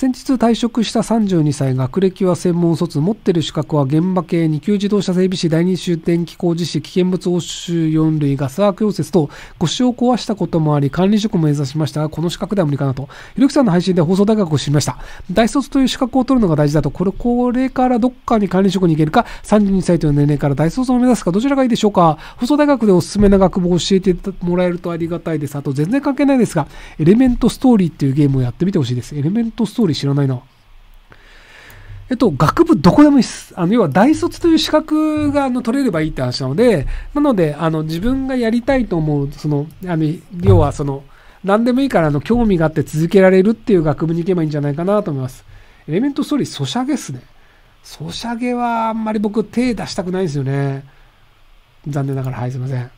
先日退職した32歳、学歴は専門卒、持ってる資格は現場系2級自動車整備士、第二終点機工事士、危険物押収4類、ガスワーク溶接等、腰を壊したこともあり、管理職も目指しましたが、この資格では無理かなと。ひろきさんの配信で放送大学を知りました。大卒という資格を取るのが大事だと、これ、これからどっかに管理職に行けるか、32歳という年齢から大卒を目指すか、どちらがいいでしょうか。放送大学でおすすめな学部を教えてもらえるとありがたいです。あと、全然関係ないですが、エレメントストーリーっていうゲームをやってみてほしいです。エレメントストーリー理知らないな。えっと、学部どこでもいいです。あの、要は大卒という資格が、あの、取れればいいって話なので、なので、あの、自分がやりたいと思う、その、あの、要はその、何でもいいから、あの、興味があって続けられるっていう学部に行けばいいんじゃないかなと思います。エレメントストーリー、ソシャゲっすね。ソシャゲはあんまり僕手出したくないんですよね。残念ながら、はい、すいません。